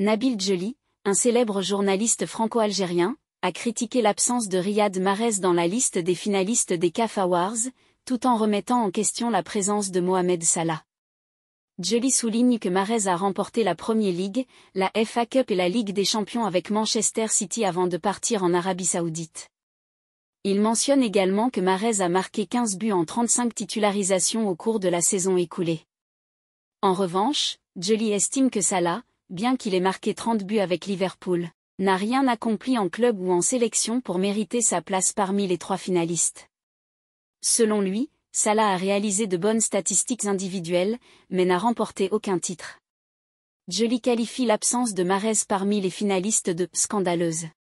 Nabil Djeli, un célèbre journaliste franco-algérien, a critiqué l'absence de Riyad Mahrez dans la liste des finalistes des CAF Awards, tout en remettant en question la présence de Mohamed Salah. Djeli souligne que Mahrez a remporté la Premier League, la FA Cup et la Ligue des Champions avec Manchester City avant de partir en Arabie Saoudite. Il mentionne également que Mahrez a marqué 15 buts en 35 titularisations au cours de la saison écoulée. En revanche, Jolie estime que Salah, bien qu'il ait marqué 30 buts avec Liverpool, n'a rien accompli en club ou en sélection pour mériter sa place parmi les trois finalistes. Selon lui, Salah a réalisé de bonnes statistiques individuelles, mais n'a remporté aucun titre. Jolie qualifie l'absence de Marez parmi les finalistes de « scandaleuse ».